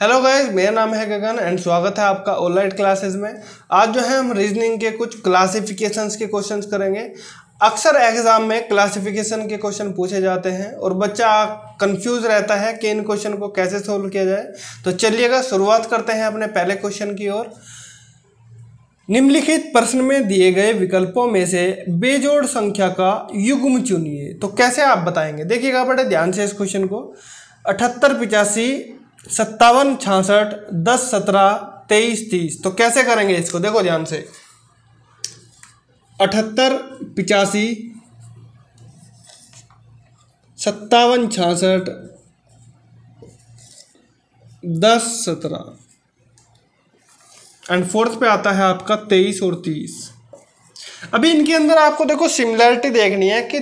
hello guys मेरा नाम है गगन एंड स्वागत है आपका ऑनलाइन क्लासेस में आज जो है हम रीजनिंग के कुछ क्लासिफिकेशंस के क्वेश्चंस करेंगे अक्सर एग्ज़ाम में क्लासिफिकेशन के क्वेश्चन पूछे जाते हैं और बच्चा कंफ्यूज रहता है कि इन क्वेश्चन को कैसे सोल्व किया जाए तो चलिएगा शुरुआत करते हैं अपने पहले क्वेश्चन की ओर निम्नलिखित प्रश्न में दिए गए विकल्पों में से बेजोड़ संख्या का युग्म चुनिए तो कैसे आप बताएंगे देखिएगा बड़े ध्यान से इस क्वेश्चन को अठहत्तर पिचासी सत्तावन छासठ दस सत्रह तेईस तीस तो कैसे करेंगे इसको देखो ध्यान से अठहत्तर पिचासी सत्तावन छाछठ दस सत्रह एंड फोर्थ पे आता है आपका तेईस और तीस अभी इनके अंदर आपको देखो सिमिलरिटी देखनी है कि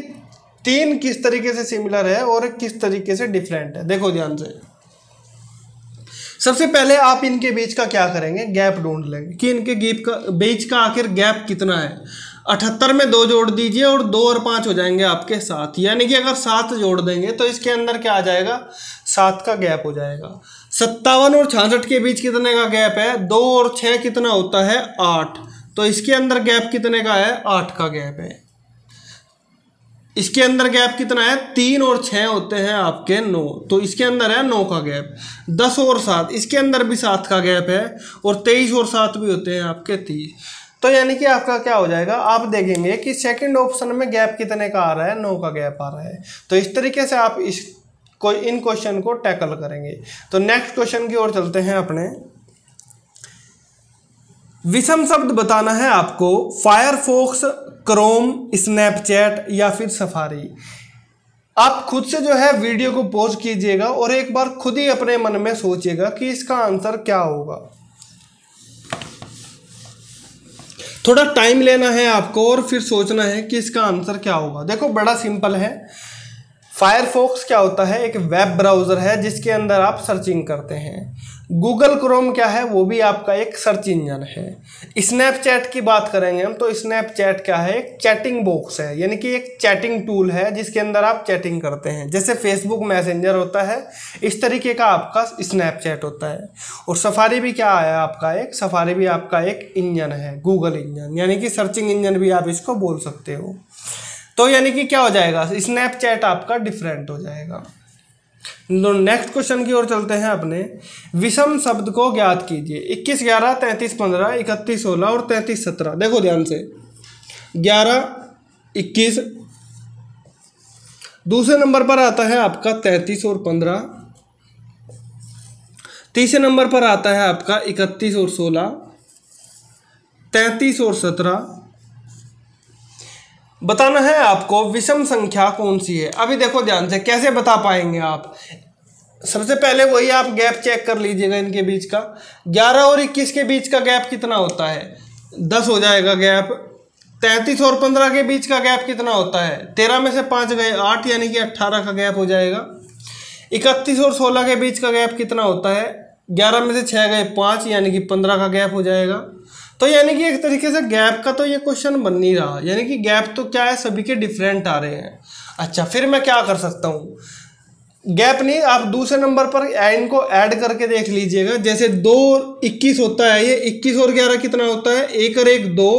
तीन किस तरीके से सिमिलर है और किस तरीके से डिफरेंट है देखो ध्यान से सबसे पहले आप इनके बीच का क्या करेंगे गैप ढूंढ लेंगे कि इनके गीप का बीच का आखिर गैप कितना है अठहत्तर में दो जोड़ दीजिए और दो और पाँच हो जाएंगे आपके साथ यानी कि अगर सात जोड़ देंगे तो इसके अंदर क्या आ जाएगा सात का गैप हो जाएगा सत्तावन और छियासठ के बीच कितने का गैप है दो और छः कितना होता है आठ तो इसके अंदर गैप कितने का है आठ का गैप है इसके अंदर गैप कितना है तीन और छः होते हैं आपके नौ तो इसके अंदर है नौ का गैप दस और सात इसके अंदर भी सात का गैप है और तेईस और सात भी होते हैं आपके तीस तो यानी कि आपका क्या हो जाएगा आप देखेंगे कि सेकंड ऑप्शन में गैप कितने का आ रहा है नौ का गैप आ रहा है तो इस तरीके से आप इस को इन क्वेश्चन को टैकल करेंगे तो नेक्स्ट क्वेश्चन की ओर चलते हैं अपने विषम शब्द बताना है आपको फायरफोक्स क्रोम स्नैपचैट या फिर सफारी आप खुद से जो है वीडियो को पॉज कीजिएगा और एक बार खुद ही अपने मन में सोचिएगा कि इसका आंसर क्या होगा थोड़ा टाइम लेना है आपको और फिर सोचना है कि इसका आंसर क्या होगा देखो बड़ा सिंपल है फायरफॉक्स क्या होता है एक वेब ब्राउज़र है जिसके अंदर आप सर्चिंग करते हैं गूगल क्रोम क्या है वो भी आपका एक सर्च इंजन है स्नैपचैट की बात करेंगे हम तो स्नैपचैट क्या है एक चैटिंग बॉक्स है यानी कि एक चैटिंग टूल है जिसके अंदर आप चैटिंग करते हैं जैसे फेसबुक मैसेंजर होता है इस तरीके का आपका स्नैपचैट होता है और सफारी भी क्या आया आपका एक सफारी भी आपका एक इंजन है गूगल इंजन यानी कि सर्चिंग इंजन भी आप इसको बोल सकते हो तो यानी कि क्या हो जाएगा स्नैपचैट आपका डिफरेंट हो जाएगा नेक्स्ट क्वेश्चन की ओर चलते हैं अपने विषम शब्द को ज्ञात कीजिए इक्कीस ग्यारह तैंतीस पंद्रह इकतीस सोलह और तैंतीस सत्रह देखो ध्यान से ग्यारह इक्कीस दूसरे नंबर पर आता है आपका तैंतीस और पंद्रह तीसरे नंबर पर आता है आपका इकतीस और सोलह तैंतीस और सत्रह बताना है आपको विषम संख्या कौन सी है अभी देखो ध्यान से कैसे बता पाएंगे आप सबसे पहले वही आप गैप चेक कर लीजिएगा इनके बीच का ग्यारह और इक्कीस के बीच का गैप कितना होता है दस हो जाएगा गैप तैंतीस और पंद्रह के बीच का गैप कितना होता है तेरह में से पाँच गए आठ यानी कि अट्ठारह का गैप हो जाएगा इकतीस और सोलह के बीच का गैप कितना होता है ग्यारह में से छः गए पाँच यानी कि पंद्रह का गैप हो जाएगा तो यानी कि एक तरीके से गैप का तो ये क्वेश्चन बन नहीं रहा यानी कि गैप तो क्या है सभी के डिफरेंट आ रहे हैं अच्छा फिर मैं क्या कर सकता हूँ गैप नहीं आप दूसरे नंबर पर एन को ऐड करके देख लीजिएगा जैसे दो इक्कीस होता है ये इक्कीस और ग्यारह कितना होता है एक और एक दो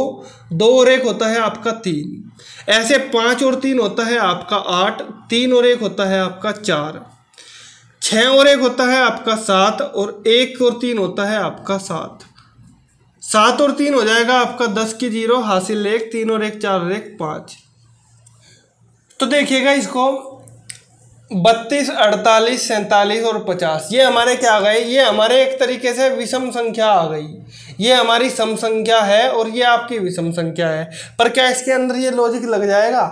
दो और एक होता है आपका तीन ऐसे पाँच और तीन होता है आपका आठ तीन और एक होता है आपका चार छः और एक होता है आपका सात और एक और तीन होता है आपका सात सात और तीन हो जाएगा आपका दस की जीरो हासिल एक तीन और एक चार और एक पाँच तो देखिएगा इसको बत्तीस अड़तालीस सैंतालीस और पचास ये हमारे क्या आ गए ये हमारे एक तरीके से विषम संख्या आ गई ये हमारी सम संख्या है और ये आपकी विषम संख्या है पर क्या इसके अंदर ये लॉजिक लग जाएगा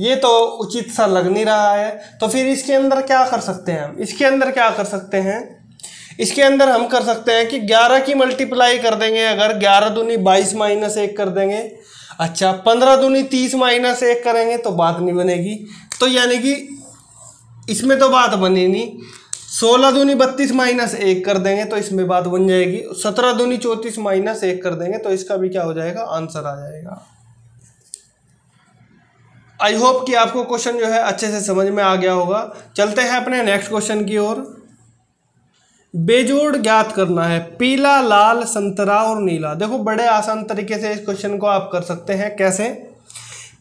ये तो उचित सा लग नहीं रहा है तो फिर इसके अंदर क्या कर सकते हैं हम इसके अंदर क्या कर सकते हैं इसके अंदर हम कर सकते हैं कि ग्यारह की मल्टीप्लाई कर देंगे अगर ग्यारह दूनी बाईस माइनस एक कर देंगे अच्छा पंद्रह दूनी तीस माइनस एक करेंगे तो बात नहीं बनेगी तो यानी कि इसमें तो बात बनी नहीं सोलह दूनी बत्तीस माइनस एक कर देंगे तो इसमें बात बन जाएगी सत्रह दूनी चौंतीस माइनस एक कर देंगे तो इसका भी क्या हो जाएगा आंसर आ जाएगा आई होप कि आपको क्वेश्चन जो है अच्छे से समझ में आ गया होगा चलते हैं अपने नेक्स्ट क्वेश्चन की ओर बेजोड़ ज्ञात करना है पीला लाल संतरा और नीला देखो बड़े आसान तरीके से इस क्वेश्चन को आप कर सकते हैं कैसे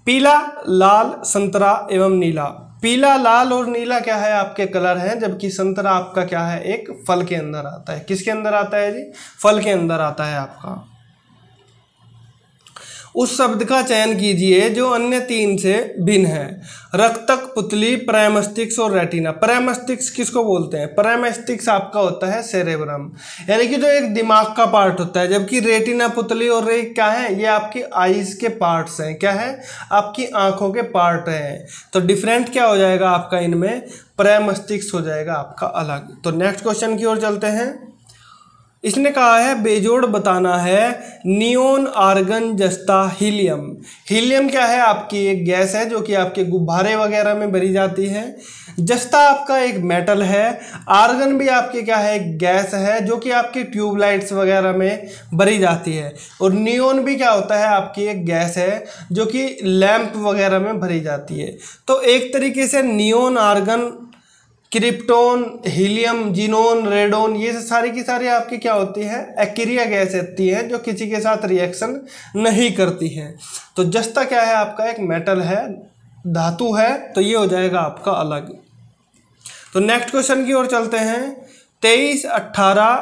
पीला लाल संतरा एवं नीला पीला लाल और नीला क्या है आपके कलर हैं जबकि संतरा आपका क्या है एक फल के अंदर आता है किसके अंदर आता है जी फल के अंदर आता है आपका उस शब्द का चयन कीजिए जो अन्य तीन से भिन्न है रक्तक पुतली प्रैमस्टिक्स और रेटिना प्रैमस्टिक्स किसको बोलते हैं प्रैमस्टिक्स आपका होता है सेरेब्रम यानी कि जो एक दिमाग का पार्ट होता है जबकि रेटिना पुतली और रे क्या है ये आपकी आईज के पार्ट्स हैं क्या है आपकी आंखों के पार्ट हैं तो डिफरेंट क्या हो जाएगा आपका इनमें प्रैमस्टिक्स हो जाएगा आपका अलग तो नेक्स्ट क्वेश्चन की ओर चलते हैं इसने कहा है बेजोड़ बताना है नियोन आर्गन जस्ता हीलियम हीलियम क्या है आपकी एक गैस है जो कि आपके गुब्बारे वगैरह में भरी जाती है जस्ता आपका एक मेटल है आर्गन भी आपके क्या है एक गैस है जो कि आपके ट्यूबलाइट्स वगैरह में भरी जाती है और नियोन भी क्या होता है आपकी एक गैस है जो कि लैम्प वगैरह में भरी जाती है तो एक तरीके से neon argon krypton helium xenon radon ये सारी की सारी आपकी क्या होती है एक्रिया गैस होती है जो किसी के साथ रिएक्शन नहीं करती है तो जस्ता क्या है आपका एक मेटल है धातु है तो ये हो जाएगा आपका अलग तो नेक्स्ट क्वेश्चन की ओर चलते हैं तेईस अट्ठारह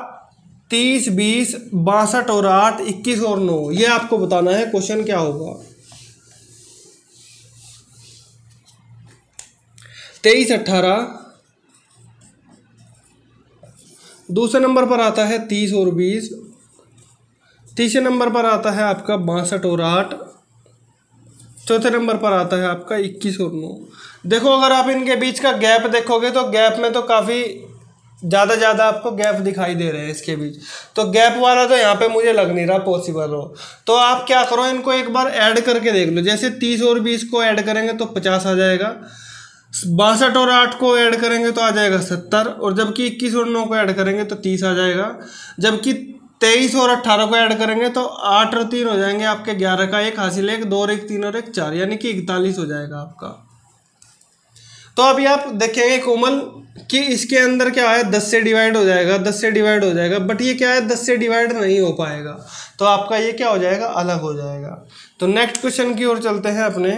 तीस बीस बासठ और आठ इक्कीस और नौ ये आपको बताना है क्वेश्चन क्या होगा तेईस अट्ठारह दूसरे नंबर पर आता है तीस और बीस तीसरे नंबर पर आता है आपका बासठ और आठ चौथे नंबर पर आता है आपका इक्कीस और नौ देखो अगर आप इनके बीच का गैप देखोगे तो गैप में तो काफ़ी ज़्यादा ज़्यादा आपको गैप दिखाई दे रहे हैं इसके बीच तो गैप वाला तो यहाँ पे मुझे लग नहीं रहा पॉसिबल हो तो आप क्या करो इनको एक बार ऐड करके देख लो जैसे तीस और बीस को ऐड करेंगे तो पचास आ जाएगा बासठ और आठ को ऐड करेंगे तो आ जाएगा सत्तर और जबकि इक्कीस और नौ को ऐड करेंगे तो तीस आ जाएगा जबकि तेईस और अट्ठारह को ऐड करेंगे तो आठ और तीन हो जाएंगे आपके ग्यारह का एक हासिल एक दो और एक तीन और एक चार यानी कि इकतालीस हो जाएगा आपका तो अभी आप देखेंगे कोमल कि इसके अंदर क्या है दस से डिवाइड हो जाएगा दस से डिवाइड हो जाएगा बट ये क्या है दस से डिवाइड नहीं हो पाएगा तो आपका ये क्या हो जाएगा अलग हो जाएगा तो नेक्स्ट क्वेश्चन की ओर चलते हैं अपने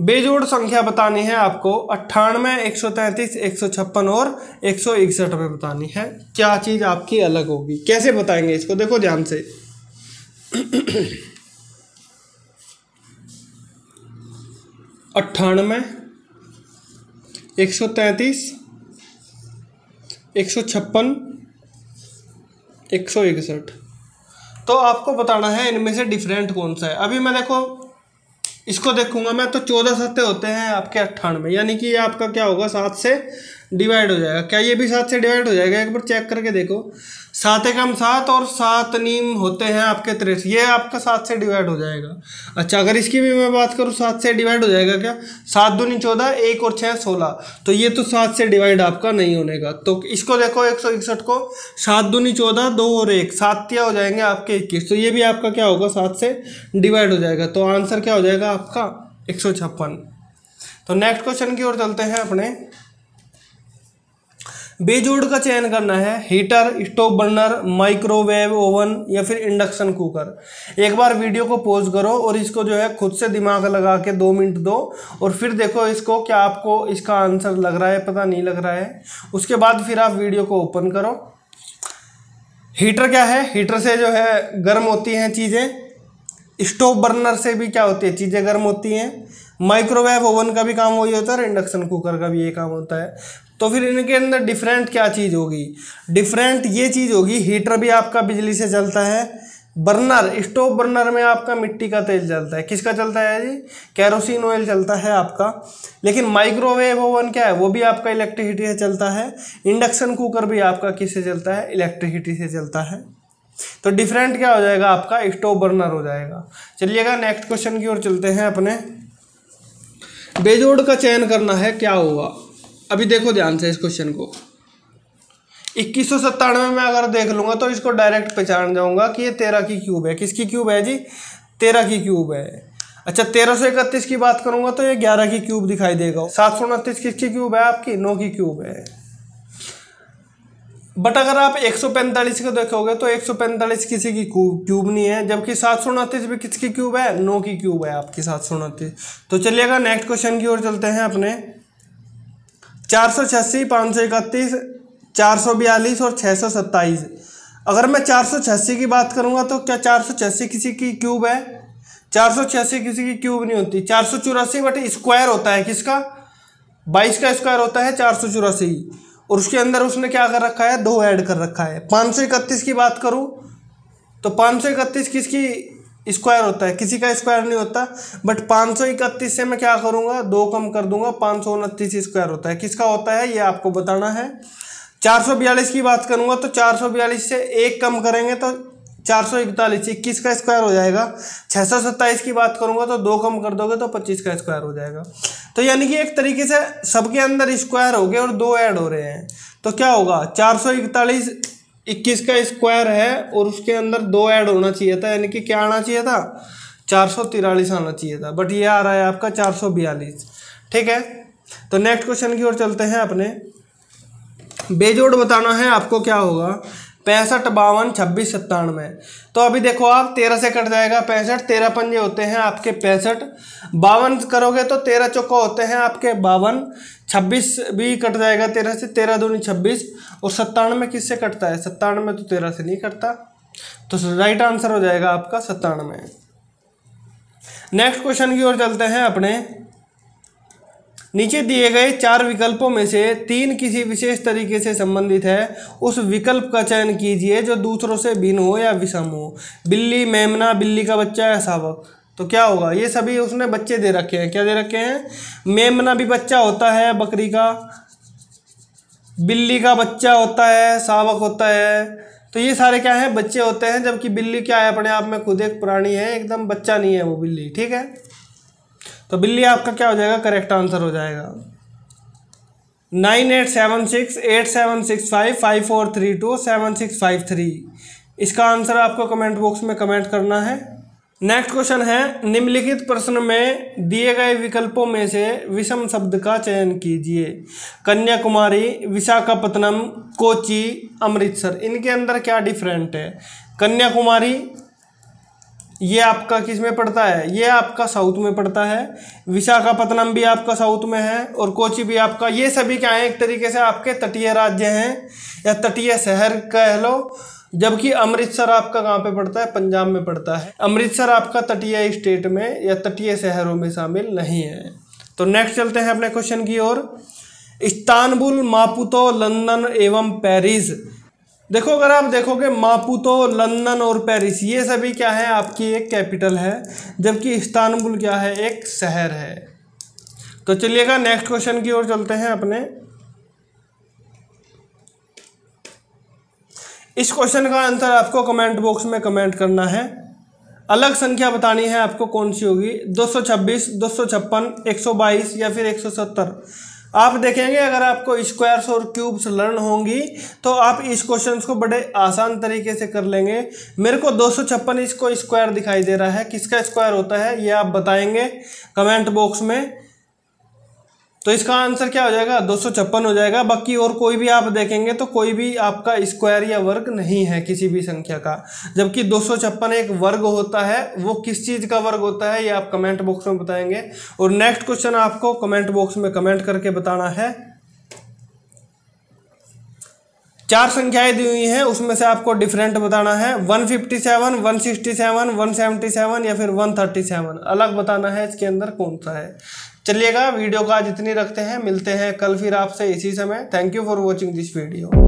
बेजोड़ संख्या बतानी है आपको अट्ठानवे एक सौ तैंतीस एक सौ छप्पन और एक सौ इकसठ में बतानी है क्या चीज़ आपकी अलग होगी कैसे बताएंगे इसको देखो ध्यान से अट्ठानवे एक सौ तैंतीस एक सौ छप्पन एक सौ इकसठ तो आपको बताना है इनमें से डिफरेंट कौन सा है अभी मैं देखो इसको देखूंगा मैं तो चौदह सत्ते होते हैं आपके अट्ठानवे यानी कि ये आपका क्या होगा सात से डिवाइड हो जाएगा क्या ये भी सात से डिवाइड हो जाएगा एक बार चेक करके देखो सात एकम सात और सात नीम होते हैं आपके तिरठ ये आपका सात से डिवाइड हो जाएगा अच्छा अगर इसकी भी मैं बात करूँ सात से डिवाइड हो जाएगा क्या सात दूनी चौदह एक और छः सोलह तो ये तो सात से डिवाइड आपका नहीं होने का तो इसको देखो एक सौ इकसठ को सात दूनी चौदह दो और एक सातिया हो जाएंगे आपके इक्कीस तो ये भी आपका क्या होगा सात से डिवाइड हो जाएगा तो आंसर क्या हो जाएगा आपका एक सौ छप्पन तो नेक्स्ट क्वेश्चन की ओर चलते हैं अपने बेजोड़ का चयन करना है heater stove burner microwave oven या फिर इंडक्शन कुकर एक बार वीडियो को पॉज करो और इसको जो है खुद से दिमाग लगा के दो मिनट दो और फिर देखो इसको क्या आपको इसका आंसर लग रहा है पता नहीं लग रहा है उसके बाद फिर आप वीडियो को ओपन करो हीटर क्या है हीटर से जो है गर्म होती हैं चीज़ें स्टोव बर्नर से भी क्या होती है चीज़ें गर्म होती हैं माइक्रोवेव ओवन का भी काम वही होता है और इंडक्शन कुकर का भी ये काम होता है तो फिर इनके अंदर डिफरेंट क्या चीज़ होगी डिफरेंट ये चीज़ होगी हीटर भी आपका बिजली से चलता है बर्नर स्टोव बर्नर में आपका मिट्टी का तेल चलता है किसका चलता है जी कैरोसिन ऑयल चलता है आपका लेकिन माइक्रोवेव ओवन क्या है वो भी आपका इलेक्ट्रिसिटी से चलता है इंडक्शन कुकर भी आपका किससे चलता है इलेक्ट्रिसिटी से चलता है तो डिफरेंट क्या हो जाएगा आपका स्टोव बर्नर हो जाएगा चलिएगा नेक्स्ट क्वेश्चन की ओर चलते हैं अपने बेजोड़ का चयन करना है क्या होगा अभी देखो ध्यान से इस क्वेश्चन को इक्कीस सौ सत्तानवे में अगर देख लूंगा तो इसको डायरेक्ट पहचान जाऊंगा कि ये तेरह की क्यूब है किसकी क्यूब है जी तेरह की क्यूब है अच्छा तेरह सौ इकतीस की बात करूंगा तो ये ग्यारह की क्यूब दिखाई देगा सात सौ उनतीस किसकी क्यूब है आपकी नौ की क्यूब है बट अगर आप एक सौ पैंतालीस को देखोगे तो एक सौ पैंतालीस किसी की क्यूब क्यूब नहीं है जबकि सात सौ उनतीस भी किसकी क्यूब है नौ की क्यूब है आपकी सात सौ उनतीस तो चलिएगा नेक्स्ट क्वेश्चन की ओर चलते हैं अपने चार सौ छियासी पाँच सौ इकतीस चार सौ बयालीस और छः सौ सत्ताईस अगर मैं चार सौ छियासी की बात करूँगा तो क्या चार सौ छियासी किसी की क्यूब है चार सौ छियासी किसी की क्यूब नहीं होती चार सौ चौरासी बट स्क्वायर होता है किसका बाईस का स्क्वायर होता है चार सौ चौरासी और उसके अंदर उसने क्या कर रखा है दो ऐड कर रखा है पाँच सौ इकतीस की बात करूँ तो पाँच सौ इकतीस किसकी स्क्वायर होता है किसी का स्क्वायर नहीं होता बट पाँच सौ इकतीस से मैं क्या करूँगा दो कम कर दूंगा पाँच सौ उनतीस स्क्वायर होता है किसका होता है ये आपको बताना है चार सौ बयालीस की बात करूँगा तो चार सौ बयालीस से एक कम करेंगे तो चार सौ इकतालीस इक्कीस का स्क्वायर हो जाएगा छः सौ सत्ताईस की बात करूँगा तो दो कम कर दोगे तो पच्चीस का स्क्वायर हो जाएगा तो यानी कि एक तरीके से सबके अंदर स्क्वायर हो गए और दो ऐड हो रहे हैं तो क्या होगा चार सौ इकतालीस इक्कीस का स्क्वायर है और उसके अंदर दो ऐड होना चाहिए था यानी कि क्या आना चाहिए था चार सौ तिरालीस आना चाहिए था बट ये आ रहा है आपका चार सौ बयालीस ठीक है तो नेक्स्ट क्वेश्चन की ओर चलते हैं अपने बेजोड़ बताना है आपको क्या होगा पैंसठ बावन छब्बीस सत्तानवे तो अभी देखो आप तेरह से कट जाएगा पैंसठ तेरह पंजे होते हैं आपके पैंसठ बावन करोगे तो तेरह चौका होते हैं आपके बावन छब्बीस भी कट जाएगा तेरह से तेरह दूनी छब्बीस और सत्तानवे किससे कटता है सत्तानवे तो तेरह से नहीं कटता तो राइट आंसर हो जाएगा आपका सत्तानवे नेक्स्ट क्वेश्चन की ओर चलते हैं अपने नीचे दिए गए चार विकल्पों में से तीन किसी विशेष तरीके से संबंधित है उस विकल्प का चयन कीजिए जो दूसरों से भिन्न हो या विषम हो बिल्ली मेमना बिल्ली का बच्चा या सावक तो क्या होगा ये सभी उसने बच्चे दे रखे हैं क्या दे रखे हैं मेमना भी बच्चा होता है बकरी का बिल्ली का बच्चा होता है सावक होता है तो ये सारे क्या हैं बच्चे होते हैं जबकि बिल्ली क्या है अपने आप में खुद एक प्राणी है एकदम बच्चा नहीं है वो बिल्ली ठीक है तो बिल्ली आपका क्या हो जाएगा करेक्ट आंसर हो जाएगा nine eight seven six eight seven six five five four three two seven six five three इसका आंसर आपको कमेंट बॉक्स में कमेंट करना है नेक्स्ट क्वेश्चन है निम्नलिखित प्रश्न में दिए गए विकल्पों में से विषम शब्द का चयन कीजिए कन्याकुमारी विशाखापत्तनम कोची अमृतसर इनके अंदर क्या डिफरेंट है कन्याकुमारी ये आपका किस में पड़ता है ये आपका साउथ में पड़ता है विशाखापत्तनम भी आपका साउथ में है और कोची भी आपका ये सभी क्या हैं एक तरीके से आपके तटीय राज्य हैं या तटीय शहर कह लो जबकि अमृतसर आपका कहाँ पे पड़ता है पंजाब में पड़ता है अमृतसर आपका तटीय स्टेट में या तटीय शहरों में शामिल नहीं है तो नेक्स्ट चलते हैं अपने क्वेश्चन की ओर इस्तानबुल मापुतो लंदन एवं पेरिस देखो अगर आप देखोगे मापुतो लंदन और पेरिस ये सभी क्या है आपकी एक कैपिटल है जबकि इस्तानबुल क्या है एक शहर है तो चलिएगा नेक्स्ट क्वेश्चन की ओर चलते हैं अपने इस क्वेश्चन का आंसर आपको कमेंट बॉक्स में कमेंट करना है अलग संख्या बतानी है आपको कौन सी होगी 226, 256, 122 या फिर 170 आप देखेंगे अगर आपको स्क्वायर्स और क्यूब्स लर्न होंगी तो आप इस क्वेश्चन को बड़े आसान तरीके से कर लेंगे मेरे को दो इसको स्क्वायर दिखाई दे रहा है किसका स्क्वायर होता है ये आप बताएंगे कमेंट बॉक्स में तो इसका आंसर क्या हो जाएगा दो हो जाएगा बाकी और कोई भी आप देखेंगे तो कोई भी आपका स्क्वायर या वर्ग नहीं है किसी भी संख्या का जबकि दो एक वर्ग होता है वो किस चीज़ का वर्ग होता है ये आप कमेंट बॉक्स में बताएंगे और नेक्स्ट क्वेश्चन आपको कमेंट बॉक्स में कमेंट करके बताना है चार संख्याएं दी हुई हैं उसमें से आपको डिफरेंट बताना है 157, 167, 177 या फिर 137 अलग बताना है इसके अंदर कौन सा है चलिएगा वीडियो का आज इतनी रखते हैं मिलते हैं कल फिर आपसे इसी समय thank you for watching this video